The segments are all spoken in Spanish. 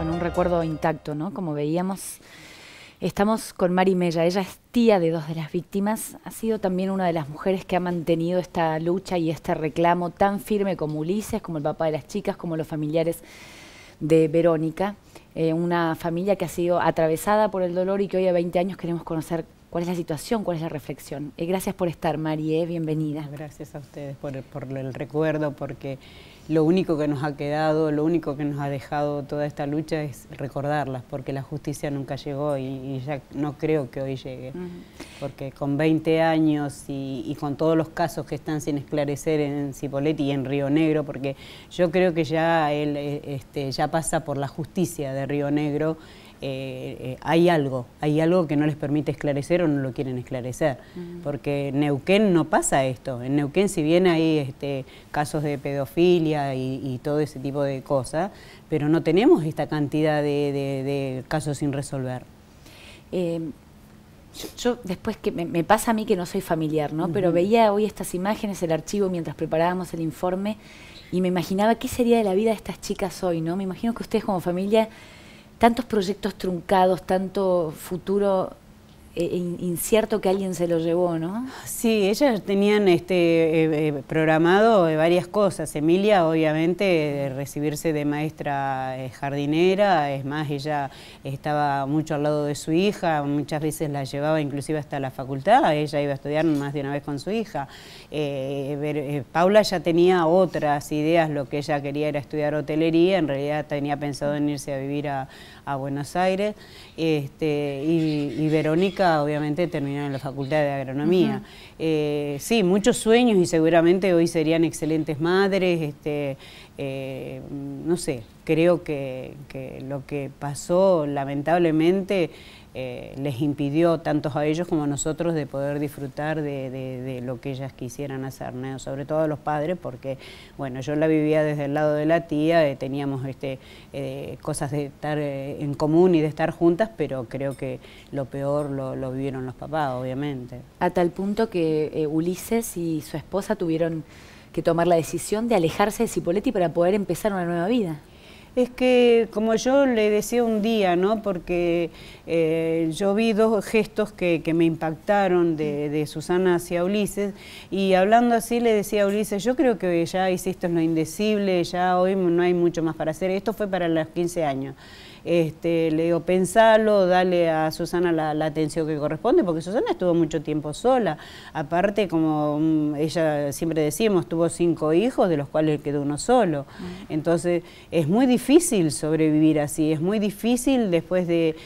bueno, un recuerdo intacto, ¿no? Como veíamos, estamos con Mari Mella. Ella es tía de dos de las víctimas. Ha sido también una de las mujeres que ha mantenido esta lucha y este reclamo tan firme como Ulises, como el papá de las chicas, como los familiares de Verónica. Eh, una familia que ha sido atravesada por el dolor y que hoy a 20 años queremos conocer cuál es la situación, cuál es la reflexión. Eh, gracias por estar, Marie, eh, bienvenida. Gracias a ustedes por, el recuerdo, porque lo único que nos ha quedado, lo único que nos ha dejado toda esta lucha es recordarlas, porque la justicia nunca llegó y, ya no creo que hoy llegue. Porque con 20 años y, con todos los casos que están sin esclarecer en Cipoletti y en Río Negro, porque yo creo que ya él eh, este, ya pasa por la justicia de Río Negro. Eh, eh, hay algo, hay algo que no les permite esclarecer o no lo quieren esclarecer, mm. porque en Neuquén no pasa esto, en Neuquén si bien hay este, casos de pedofilia y, todo ese tipo de cosas, pero no tenemos esta cantidad de, casos sin resolver. Em, yo, después que me, pasa a mí que no soy familiar, ¿no? Pero veía hoy estas imágenes, el archivo mientras preparábamos el informe y me imaginaba qué sería de la vida de estas chicas hoy, ¿no? Me imagino que ustedes como familia tantos proyectos truncados, tanto futuro e-, incierto que alguien se lo llevó, ¿no? Sí, ellas tenían este, eh, eh, programado eh, varias cosas. Emilia, obviamente, recibirse de maestra jardinera, es más, ella estaba mucho al lado de su hija, muchas veces la llevaba inclusive hasta la facultad, ella iba a estudiar más de una vez con su hija. Paula ya tenía otras ideas, lo que ella quería era estudiar hotelería, en realidad tenía pensado en irse a vivir a, Buenos Aires, este, y Verónica obviamente terminaron en la Facultad de Agronomía. Eh, sí, muchos sueños y seguramente hoy serían excelentes madres, este, eh, no sé, creo que, lo que pasó lamentablemente eh, les impidió tanto a ellos como a nosotros de poder disfrutar de, lo que ellas quisieran hacer, sobre todo a los padres, porque bueno, yo la vivía desde el lado de la tía, eh, teníamos este, eh, cosas de estar en común y de estar juntas, pero creo que lo peor lo, lo vivieron los papás, obviamente. A tal punto que Ulises y su esposa tuvieron que tomar la decisión de alejarse de Cipoletti para poder empezar una nueva vida. Es que, como yo le decía un día, ¿no? porque eh, yo vi dos gestos que, me impactaron de, Susana hacia Ulises, y hablando así le decía a Ulises, yo creo que ya hiciste lo indecible, ya hoy no hay mucho más para hacer, esto fue para los 15 años. Este, le digo, pensalo, dale a Susana la, la, atención que corresponde, porque Susana estuvo mucho tiempo sola. Aparte, como mm, ella siempre decíamos, tuvo cinco hijos, de los cuales quedó uno solo. Mm. Entonces, es muy difícil difícil sobrevivir así, es muy difícil después de,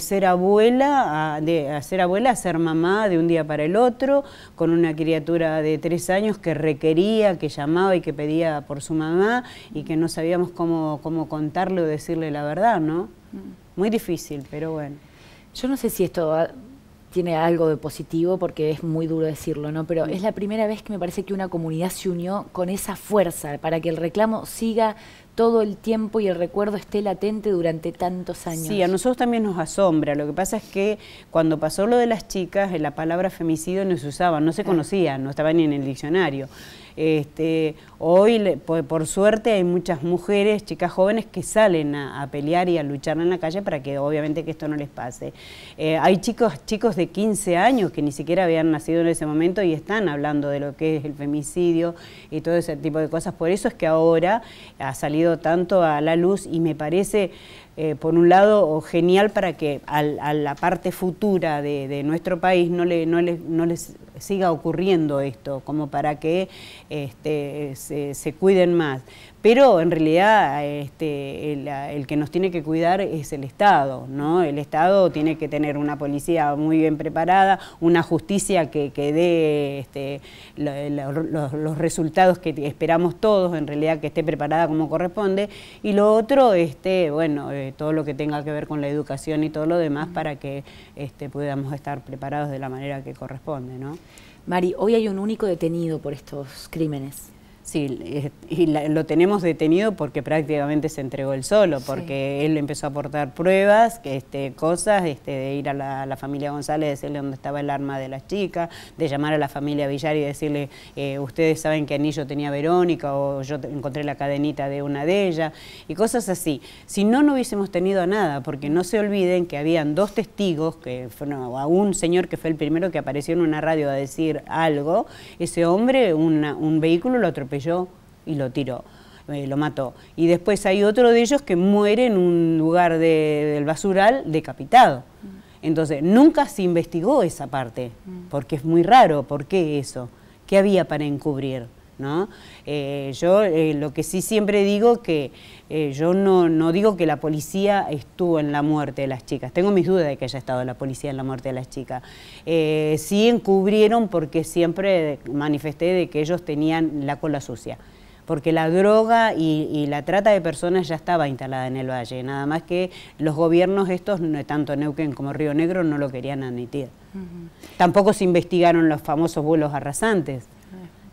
ser abuela, a, de ser abuela, ser mamá de un día para el otro, con una criatura de tres años que requería, que llamaba y que pedía por su mamá y que no sabíamos cómo, cómo contarle o decirle la verdad, ¿no? Mm. Muy difícil, pero bueno. Yo no sé si esto tiene algo de positivo porque es muy duro decirlo, ¿no? Pero es la primera vez que me parece que una comunidad se unió con esa fuerza para que el reclamo siga todo el tiempo y el recuerdo esté latente durante tantos años. Sí, a nosotros también nos asombra. Lo que pasa es que cuando pasó lo de las chicas, eh, la palabra femicidio no se usaba, no se ah. conocía, no estaba ni en el diccionario. Este, hoy, por, suerte, hay muchas mujeres, chicas jóvenes, que salen a, pelear y a luchar en la calle para que obviamente que esto no les pase. Eh, hay chicos, chicos de 15 años que ni siquiera habían nacido en ese momento y están hablando de lo que es el femicidio y todo ese tipo de cosas. Por eso es que ahora ha salido tanto a la luz y me parece, eh, por un lado, genial para que a la parte futura de, nuestro país no, le, no les siga ocurriendo esto, como para que este, se, cuiden más. Pero en realidad este, el, que nos tiene que cuidar es el Estado, ¿no? El Estado tiene que tener una policía muy bien preparada, una justicia que, dé este, los, resultados que esperamos todos, en realidad que esté preparada como corresponde. Y lo otro, bueno, eh, todo lo que tenga que ver con la educación y todo lo demás para que podamos estar preparados de la manera que corresponde, Mari, hoy hay un único detenido por estos crímenes. Sí, eh, y lo tenemos detenido porque prácticamente se entregó él solo, porque él empezó a aportar pruebas, este, cosas, este, de ir a la, familia González, decirle dónde estaba el arma de las chicas, de llamar a la familia Villar y decirle, eh, ustedes saben que anillo tenía Verónica o yo encontré la cadenita de una de ellas, y cosas así. Si no, no hubiésemos tenido nada, porque no se olviden que habían dos testigos, que fueron a un señor que fue el primero que apareció en una radio a decir algo, ese hombre, un vehículo lo atropelló y lo tiró, eh, lo mató. Y después hay otro de ellos que muere en un lugar del basural decapitado. Mm. Entonces, nunca se investigó esa parte, mm. porque es muy raro, ¿por qué eso? ¿Qué había para encubrir? ¿no? Eh, yo eh, lo que sí siempre digo que eh, yo no, digo que la policía estuvo en la muerte de las chicas, tengo mis dudas de que haya estado la policía en la muerte de las chicas. sí encubrieron porque siempre manifesté de que ellos tenían la cola sucia porque la droga y, la trata de personas ya estaba instalada en el valle, nada más que los gobiernos estos, tanto Neuquén como Río Negro, no lo querían admitir. Tampoco se investigaron los famosos vuelos arrasantes.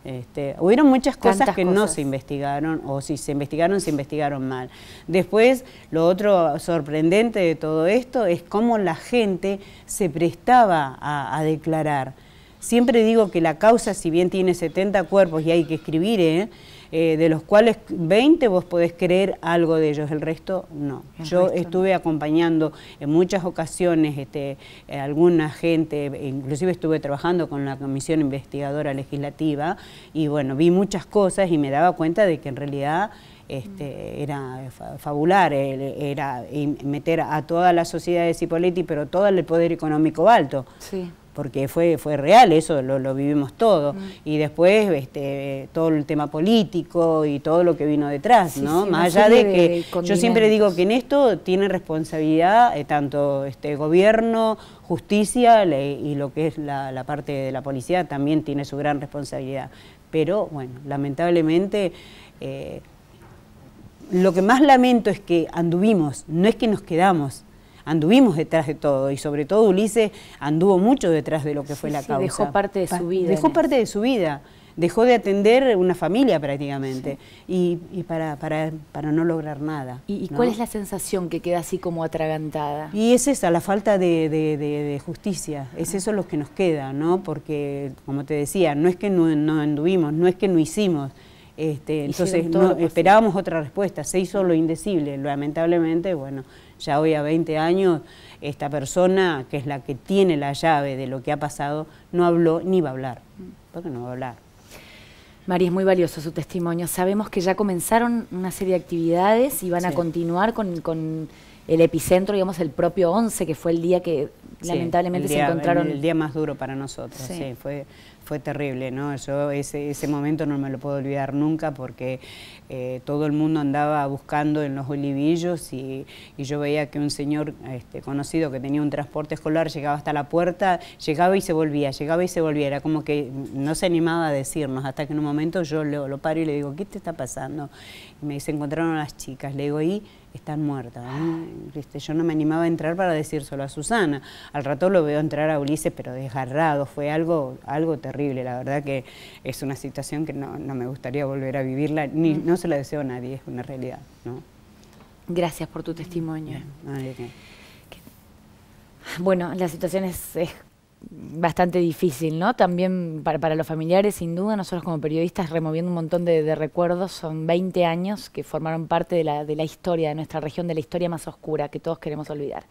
Este, hubieron muchas cosas que no se investigaron o si se investigaron, se investigaron mal. Después, lo otro sorprendente de todo esto es cómo la gente se prestaba a, a declarar. Siempre digo que la causa, si bien tiene 70 cuerpos y hay que escribir, ¿eh? Eh, de los cuales 20 vos podés creer algo de ellos, el resto no. Yo estuve acompañando en muchas ocasiones este, eh, alguna gente, inclusive estuve trabajando con la Comisión Investigadora Legislativa y bueno, vi muchas cosas y me daba cuenta de que en realidad... Este, era fabular, era meter a toda la sociedad de Cipolletti, pero todo el poder económico alto. Sí porque fue, fue real eso, lo, vivimos todo. Mm. Y después este, todo el tema político y todo lo que vino detrás, ¿no? Más allá de, que yo siempre digo que en esto tiene responsabilidad eh, tanto este gobierno, justicia y lo que es la, parte de la policía también tiene su gran responsabilidad. Pero bueno, lamentablemente... Eh, lo que más lamento es que anduvimos, no es que nos quedamos, anduvimos detrás de todo y sobre todo Ulises anduvo mucho detrás de lo que fue la causa. Dejó parte de su vida. Dejó parte de su vida. Dejó de atender una familia prácticamente y, para, para, para, no lograr nada. ¿Y, y cuál es la sensación que queda así como atragantada? Y es esa, la falta de, de, justicia, es ah. eso lo que nos queda, ¿no? Porque, como te decía, no es que no, anduvimos, no es que no hicimos, este, entonces esperábamos otra respuesta, se hizo lo indecible, lamentablemente, bueno, ya hoy a 20 años, esta persona, que es la que tiene la llave de lo que ha pasado, no habló ni va a hablar, ¿Por qué no va a hablar. María, es muy valioso su testimonio. Sabemos que ya comenzaron una serie de actividades y van a continuar con, el epicentro, digamos, el propio 11, que fue el día que lamentablemente se encontraron... El, el, día más duro para nosotros, sí. fue, fue terrible, ¿no? Yo ese, ese momento no me lo puedo olvidar nunca porque eh, todo el mundo andaba buscando en los olivillos y, yo veía que un señor este, conocido que tenía un transporte escolar llegaba hasta la puerta, llegaba y se volvía, llegaba y se volvía, era como que no se animaba a decirnos, hasta que en un momento yo lo, paro y le digo, ¿qué te está pasando? me dice, encontraron a las chicas, le digo, ¿y? están muertas. Yo no me animaba a entrar para decir solo a Susana. Al rato lo veo entrar a Ulises, pero desgarrado, fue algo, algo terrible la verdad que es una situación que no, me gustaría volver a vivirla, ni, mm. no se la deseo a nadie, es una realidad. ¿no? Gracias por tu testimonio. bueno, la situación es, bastante difícil, ¿no? También para, para, los familiares, sin duda, nosotros como periodistas removiendo un montón de, recuerdos, son 20 años que formaron parte de la, de la historia de nuestra región, de la historia más oscura que todos queremos olvidar.